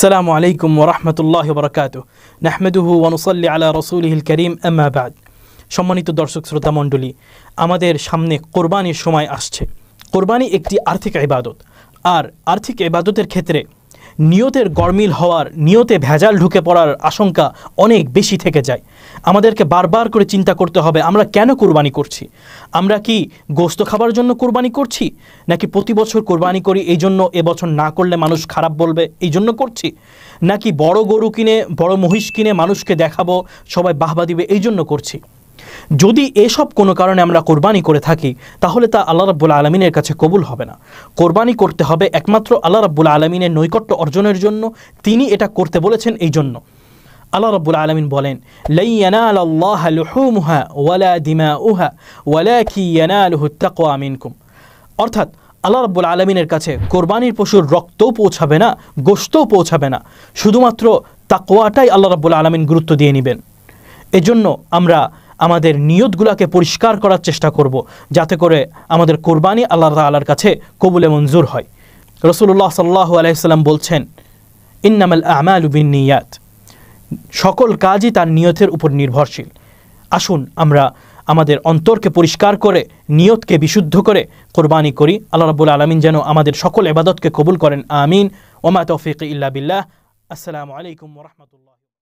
السلام عليكم ورحمة الله وبركاته نحمده ونصلي على رسوله الكريم أما بعد সম্মানিত দর্শক শ্রোতা মণ্ডলী আমাদের সামনে কোরবানির সময় আসছে কোরবানি একটি আর্থিক ইবাদত আর আর্থিক ইবাদতের ক্ষেত্রে নিয়তের গরমিল হওয়ার নিয়তে ভেজাল ঢুকে পড়ার আশঙ্কা অনেক বেশি থেকে যায় আমাদেরকে বারবার করে চিন্তা করতে হবে আমরা কেন কোরবানি করছি আমরা কি গোস্ত খাবার জন্য কোরবানি করছি নাকি প্রতি বছর কোরবানি করি এই জন্য এবছর না করলে মানুষ খারাপ বলবে এই জন্য করছি নাকি বড় গরু কিনে বড় মহিষ কিনে মানুষকে দেখাবো সবাই বাহবা দিবে এই জন্য করছি যদি এসব কোনো কারণে আমরা কোরবানি করে থাকি তাহলে তা আল্লাহ রাব্বুল আলমিনের কাছে কবুল হবে না কোরবানি করতে হবে একমাত্র আল্লাহ রাব্বুল আলমিনের নৈকট্য অর্জনের জন্য তিনি এটা করতে বলেছেন এই জন্য আল্লাহ রব্বুল আলমিন বলেন অর্থাৎ আল্লাহ রব্বুল আলমিনের কাছে কোরবানির পশুর রক্তও পৌঁছাবে না গোস্তও পৌঁছাবে না শুধুমাত্র তাকোয়াটাই আল্লাহ রব্বুল আলমিন গুরুত্ব দিয়ে নেবেন এজন্য আমরা আমাদের নিয়তগুলাকে পরিষ্কার করার চেষ্টা করব যাতে করে আমাদের কোরবানি আল্লাহ তাল্লার কাছে কবুলে মঞ্জুর হয় রসুল্লাহ সাল্লাহ আলাইসাল্লাম বলছেন ইন্নামাল আমাল বিন নিয়াত সকল কাজই তার নিয়তের উপর নির্ভরশীল আসুন আমরা আমাদের অন্তরকে পরিষ্কার করে নিয়তকে বিশুদ্ধ করে কোরবানি করি আল্লাহ রাবুল আলমিন যেন আমাদের সকল এবাদতকে কবুল করেন আমিন ওমা তৌফিক ইল্লা বিল্লাহ আসসালামু আলাইকুম রহমতুল্লাহ